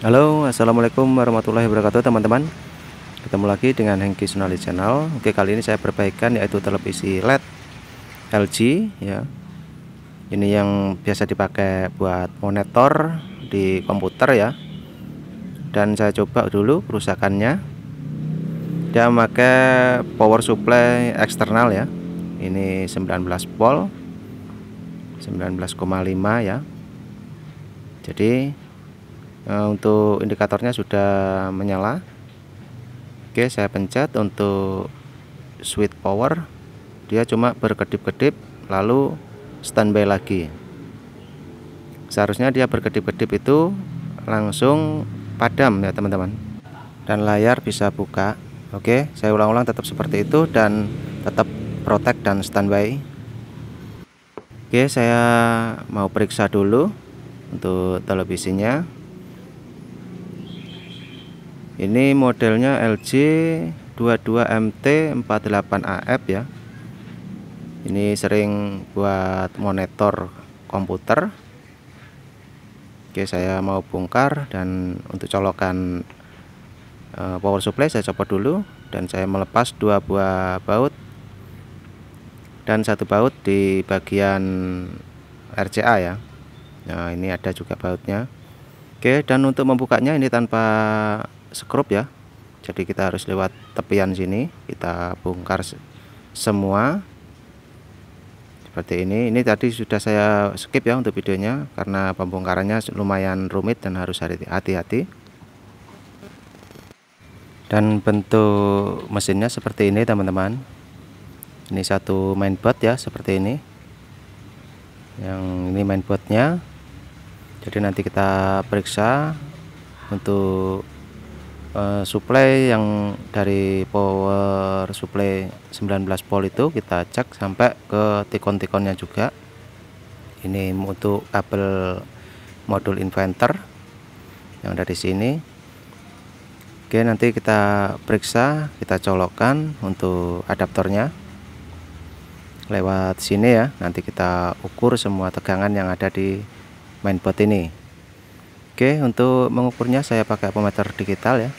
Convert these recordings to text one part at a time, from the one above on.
Halo assalamualaikum warahmatullahi wabarakatuh teman-teman ketemu lagi dengan Hengki Sunali channel Oke kali ini saya perbaikan yaitu televisi LED LG ya ini yang biasa dipakai buat monitor di komputer ya dan saya coba dulu kerusakannya dia pakai power supply eksternal ya ini 19 volt 19,5 ya jadi Eh, untuk indikatornya sudah menyala oke saya pencet untuk switch power dia cuma berkedip-kedip lalu standby lagi seharusnya dia berkedip-kedip itu langsung padam ya teman-teman dan layar bisa buka oke saya ulang-ulang tetap seperti itu dan tetap protect dan standby Oke, saya mau periksa dulu untuk televisinya ini modelnya LG 22MT48AF ya ini sering buat monitor komputer Oke saya mau bongkar dan untuk colokan eh, power supply saya copot dulu dan saya melepas dua buah baut dan satu baut di bagian RCA ya Nah ini ada juga bautnya Oke dan untuk membukanya ini tanpa sekrup ya jadi kita harus lewat tepian sini kita bongkar semua seperti ini ini tadi sudah saya skip ya untuk videonya karena pembongkarannya lumayan rumit dan harus hati-hati dan bentuk mesinnya seperti ini teman-teman ini satu mainboard ya seperti ini yang ini mainboardnya jadi nanti kita periksa untuk uh, eh, supply yang dari power supply 19 volt itu kita cek sampai ke tikon-tikonnya juga ini untuk kabel modul inverter yang dari sini oke nanti kita periksa kita colokkan untuk adaptornya lewat sini ya nanti kita ukur semua tegangan yang ada di mainboard ini Oke untuk mengukurnya saya pakai pemeter digital ya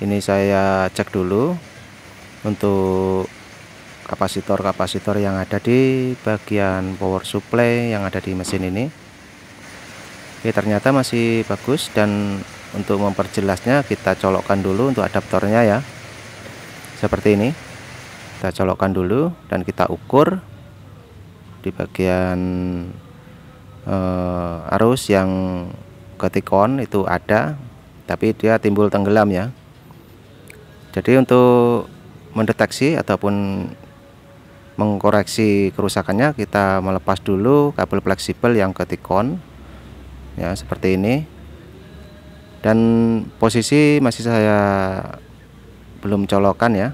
ini saya cek dulu untuk kapasitor-kapasitor yang ada di bagian power supply yang ada di mesin ini Oke ternyata masih bagus dan untuk memperjelasnya kita colokkan dulu untuk adaptornya ya seperti ini kita colokkan dulu dan kita ukur di bagian eh, arus yang Ketikon itu ada tapi dia timbul tenggelam ya jadi untuk mendeteksi ataupun mengkoreksi kerusakannya kita melepas dulu kabel fleksibel yang ketikon ya seperti ini dan posisi masih saya belum colokan ya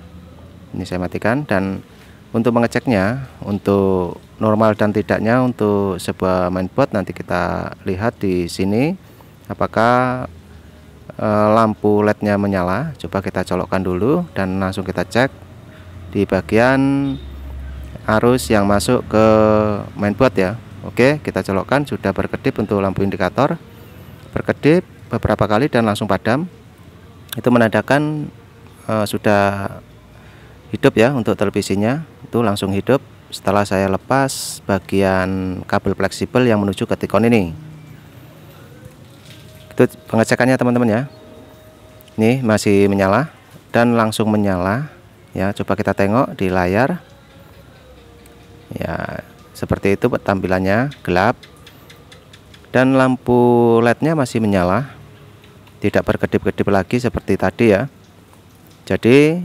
ini saya matikan dan untuk mengeceknya untuk normal dan tidaknya untuk sebuah mainboard nanti kita lihat di sini apakah e, lampu LED-nya menyala. Coba kita colokkan dulu dan langsung kita cek di bagian arus yang masuk ke mainboard ya. Oke, kita colokkan sudah berkedip untuk lampu indikator. Berkedip beberapa kali dan langsung padam. Itu menandakan e, sudah hidup ya untuk televisinya. Itu langsung hidup setelah saya lepas bagian kabel fleksibel yang menuju ke tikon ini itu pengecekannya teman-teman ya ini masih menyala dan langsung menyala ya coba kita tengok di layar ya seperti itu tampilannya gelap dan lampu lednya masih menyala tidak berkedip-kedip lagi seperti tadi ya jadi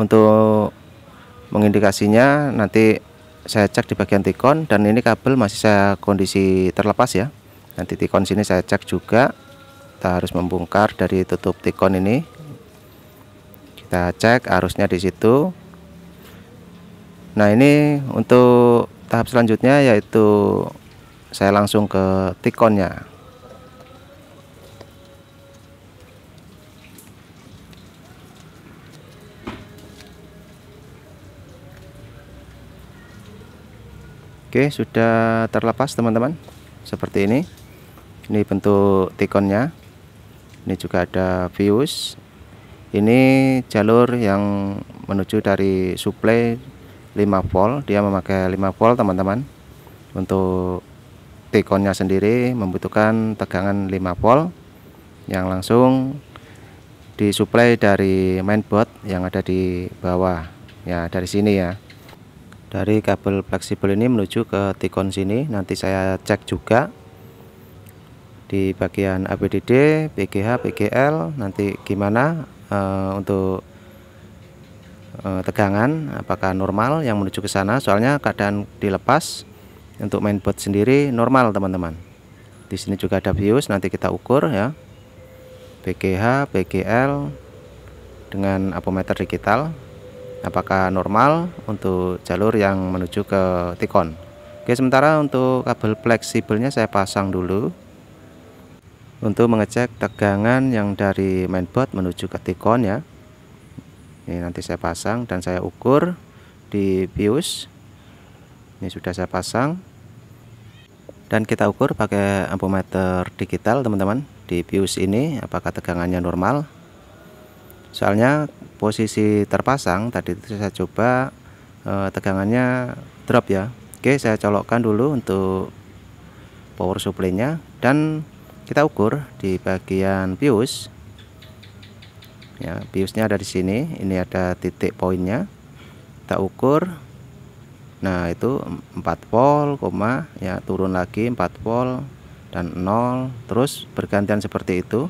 untuk mengindikasinya nanti saya cek di bagian tikon dan ini kabel masih saya kondisi terlepas ya nanti tikon sini saya cek juga kita harus membongkar dari tutup tikon ini kita cek arusnya di situ nah ini untuk tahap selanjutnya yaitu saya langsung ke tikonnya Oke sudah terlepas teman-teman seperti ini ini bentuk tikonnya ini juga ada views ini jalur yang menuju dari suplai 5 volt dia memakai 5 volt teman-teman untuk tikonnya sendiri membutuhkan tegangan 5 volt yang langsung disuplai dari mainboard yang ada di bawah ya dari sini ya dari kabel fleksibel ini menuju ke tikon sini nanti saya cek juga di bagian ABDD, PGH, PGL nanti gimana uh, untuk uh, tegangan apakah normal yang menuju ke sana soalnya keadaan dilepas untuk mainboard sendiri normal teman-teman di sini juga ada fuse, nanti kita ukur ya PGH, PGL dengan apometer digital apakah normal untuk jalur yang menuju ke tikon oke sementara untuk kabel fleksibelnya saya pasang dulu untuk mengecek tegangan yang dari mainboard menuju ke tikon ya ini nanti saya pasang dan saya ukur di bius ini sudah saya pasang dan kita ukur pakai ampometer digital teman-teman di bius ini apakah tegangannya normal soalnya posisi terpasang tadi itu saya coba eh, tegangannya drop ya Oke saya colokkan dulu untuk power supply nya dan kita ukur di bagian bius ya biusnya ada di sini ini ada titik poinnya kita ukur nah itu 4 volt koma ya turun lagi 4 volt dan 0 terus bergantian seperti itu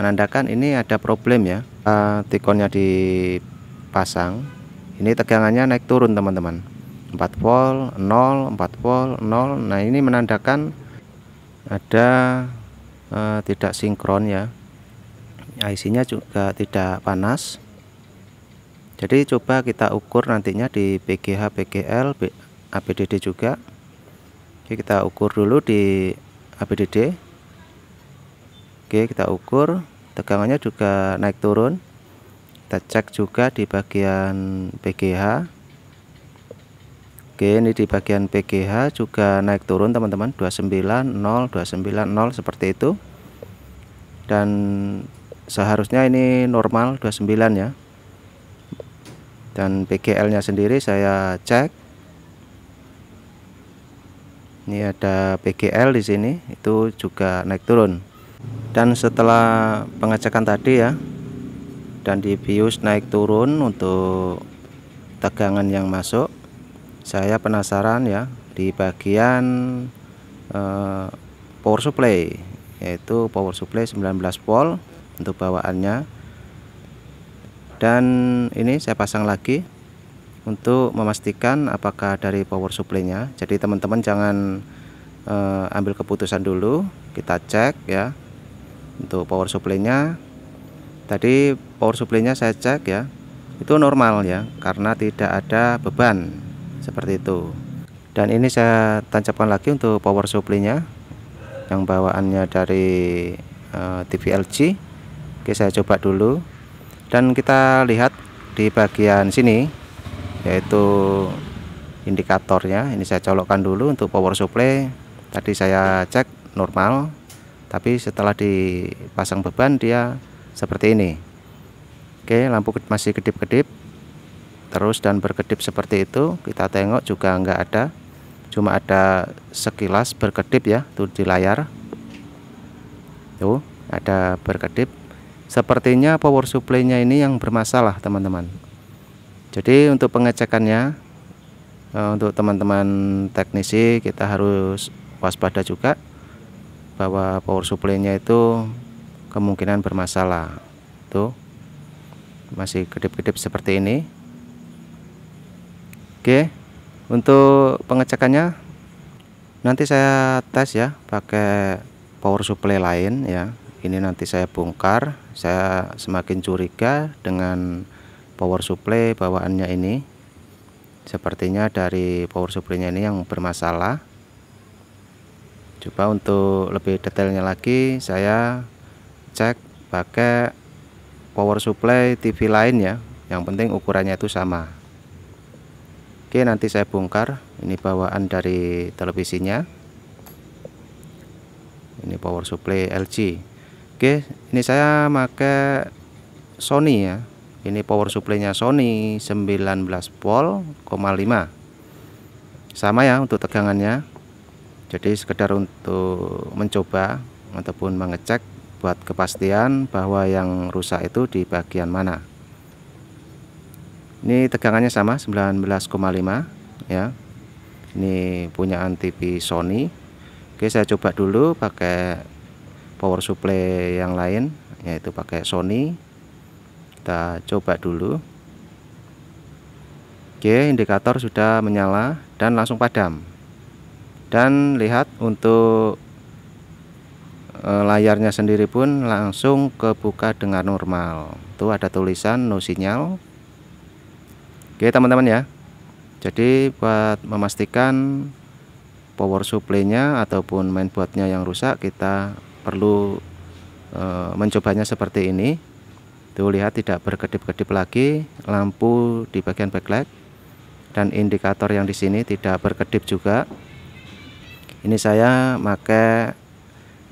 menandakan ini ada problem ya uh, tikonnya dipasang ini tegangannya naik turun teman-teman 4 volt 0 4 volt 0 nah ini menandakan ada Eh, tidak sinkron ya IC-nya juga tidak panas jadi coba kita ukur nantinya di PGH, PGL, ABDD juga Oke kita ukur dulu di ABDD Oke kita ukur tegangannya juga naik turun kita cek juga di bagian PGH Oke ini di bagian PGH juga naik turun teman-teman 290 290 seperti itu dan seharusnya ini normal 29 ya dan PGL nya sendiri saya cek ini ada PGL di sini itu juga naik turun dan setelah pengecekan tadi ya dan di bius naik turun untuk tegangan yang masuk saya penasaran ya di bagian eh, power supply yaitu power supply 19 volt untuk bawaannya dan ini saya pasang lagi untuk memastikan apakah dari power supply-nya jadi teman-teman jangan eh, ambil keputusan dulu kita cek ya untuk power supply-nya tadi power supply-nya saya cek ya itu normal ya karena tidak ada beban seperti itu dan ini saya tancapkan lagi untuk power supply nya yang bawaannya dari uh, eh, TV LG oke saya coba dulu dan kita lihat di bagian sini yaitu indikatornya ini saya colokkan dulu untuk power supply tadi saya cek normal tapi setelah dipasang beban dia seperti ini Oke lampu masih kedip-kedip terus dan berkedip seperti itu kita tengok juga enggak ada cuma ada sekilas berkedip ya tuh di layar tuh ada berkedip sepertinya power supply-nya ini yang bermasalah teman-teman jadi untuk pengecekannya eh, untuk teman-teman teknisi kita harus waspada juga bahwa power supply-nya itu kemungkinan bermasalah tuh masih kedip-kedip seperti ini Oke untuk pengecekannya nanti saya tes ya pakai power supply lain ya ini nanti saya bongkar saya semakin curiga dengan power supply bawaannya ini sepertinya dari power supply-nya ini yang bermasalah coba untuk lebih detailnya lagi saya cek pakai power supply TV lain ya yang penting ukurannya itu sama Oke nanti saya bongkar ini bawaan dari televisinya ini power supply LG Oke ini saya pakai Sony ya ini power supply-nya Sony 19 volt 0,5 sama ya untuk tegangannya jadi sekedar untuk mencoba ataupun mengecek buat kepastian bahwa yang rusak itu di bagian mana ini tegangannya sama 19,5 ya ini punyaan TV Sony Oke saya coba dulu pakai power supply yang lain yaitu pakai Sony kita coba dulu Oke indikator sudah menyala dan langsung padam dan lihat untuk eh, layarnya sendiri pun langsung kebuka dengan normal tuh ada tulisan no sinyal Oke teman-teman ya jadi buat memastikan power supply-nya ataupun mainboardnya yang rusak kita perlu e, mencobanya seperti ini tuh lihat tidak berkedip-kedip lagi lampu di bagian backlight dan indikator yang di sini tidak berkedip juga ini saya pakai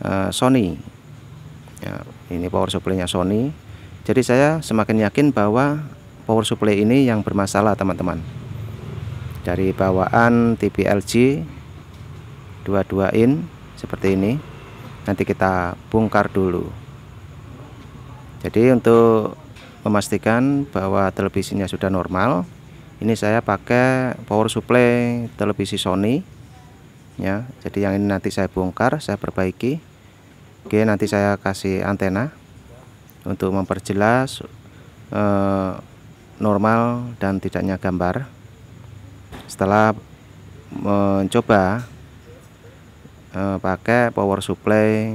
e, eh, Sony ya, ini power supply-nya Sony jadi saya semakin yakin bahwa power supply ini yang bermasalah teman-teman dari bawaan TV LG 22 in seperti ini nanti kita bongkar dulu jadi untuk memastikan bahwa televisinya sudah normal ini saya pakai power supply televisi Sony ya jadi yang ini nanti saya bongkar saya perbaiki oke nanti saya kasih antena untuk memperjelas eh, normal dan tidaknya gambar setelah mencoba eh, pakai power supply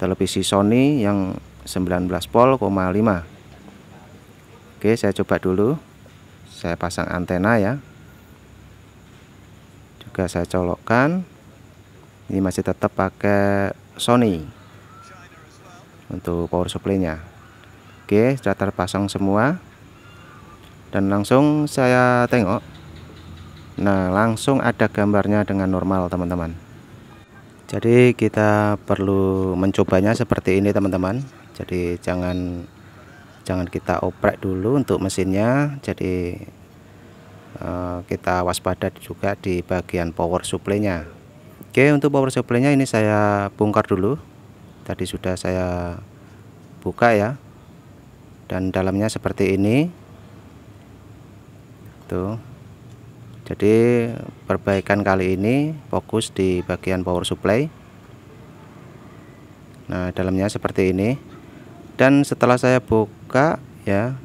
televisi Sony yang 19 volt koma lima. Oke saya coba dulu saya pasang antena ya juga saya colokkan ini masih tetap pakai Sony untuk power supply nya Oke sudah terpasang semua dan langsung saya tengok nah langsung ada gambarnya dengan normal teman-teman jadi kita perlu mencobanya seperti ini teman-teman jadi jangan jangan kita oprek dulu untuk mesinnya jadi eh, kita waspada juga di bagian power supply nya Oke untuk power supply nya ini saya bongkar dulu tadi sudah saya buka ya dan dalamnya seperti ini itu jadi perbaikan kali ini fokus di bagian power supply nah dalamnya seperti ini dan setelah saya buka ya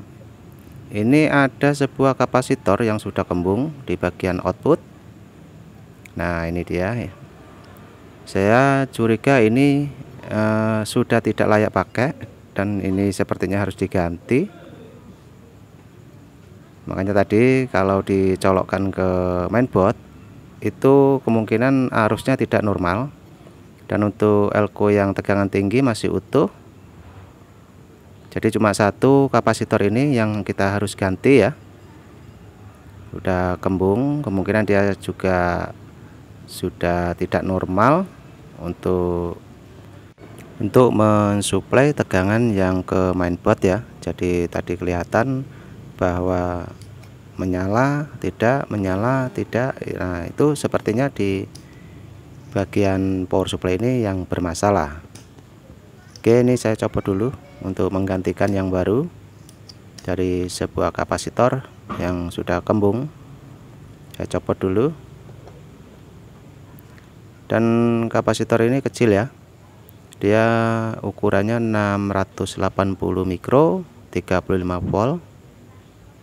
ini ada sebuah kapasitor yang sudah kembung di bagian output nah ini dia ya saya curiga ini uh, sudah tidak layak pakai dan ini sepertinya harus diganti makanya tadi kalau dicolokkan ke mainboard itu kemungkinan arusnya tidak normal dan untuk elko yang tegangan tinggi masih utuh jadi cuma satu kapasitor ini yang kita harus ganti ya Sudah kembung kemungkinan dia juga sudah tidak normal untuk untuk mensuplai tegangan yang ke mainboard ya jadi tadi kelihatan bahwa menyala tidak menyala tidak nah itu sepertinya di bagian power supply ini yang bermasalah oke ini saya coba dulu untuk menggantikan yang baru dari sebuah kapasitor yang sudah kembung saya copot dulu dan kapasitor ini kecil ya dia ukurannya 680 mikro 35 volt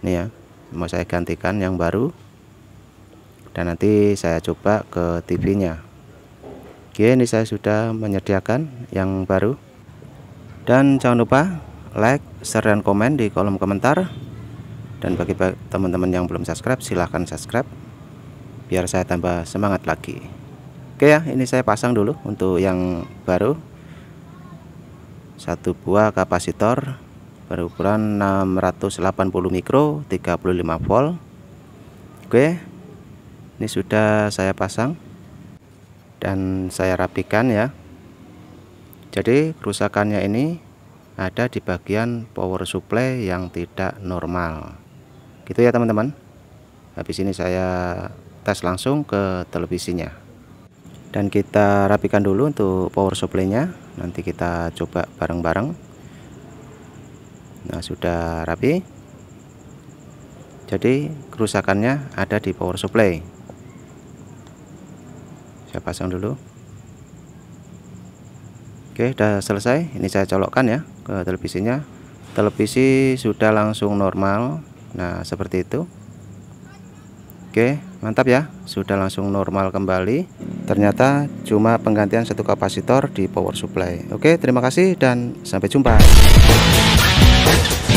ini ya mau saya gantikan yang baru dan nanti saya coba ke TV nya oke ini saya sudah menyediakan yang baru dan jangan lupa like share dan komen di kolom komentar dan bagi teman-teman yang belum subscribe silahkan subscribe biar saya tambah semangat lagi oke ya ini saya pasang dulu untuk yang baru satu buah kapasitor berukuran 680 mikro 35 volt oke ini sudah saya pasang dan saya rapikan ya jadi kerusakannya ini ada di bagian power supply yang tidak normal gitu ya teman-teman habis ini saya tes langsung ke televisinya dan kita rapikan dulu untuk power supply nya nanti kita coba bareng-bareng nah sudah rapi jadi kerusakannya ada di power supply saya pasang dulu Oke sudah selesai ini saya colokkan ya ke televisinya televisi sudah langsung normal nah seperti itu Oke mantap ya sudah langsung normal kembali ternyata cuma penggantian satu kapasitor di power supply Oke terima kasih dan sampai jumpa Thank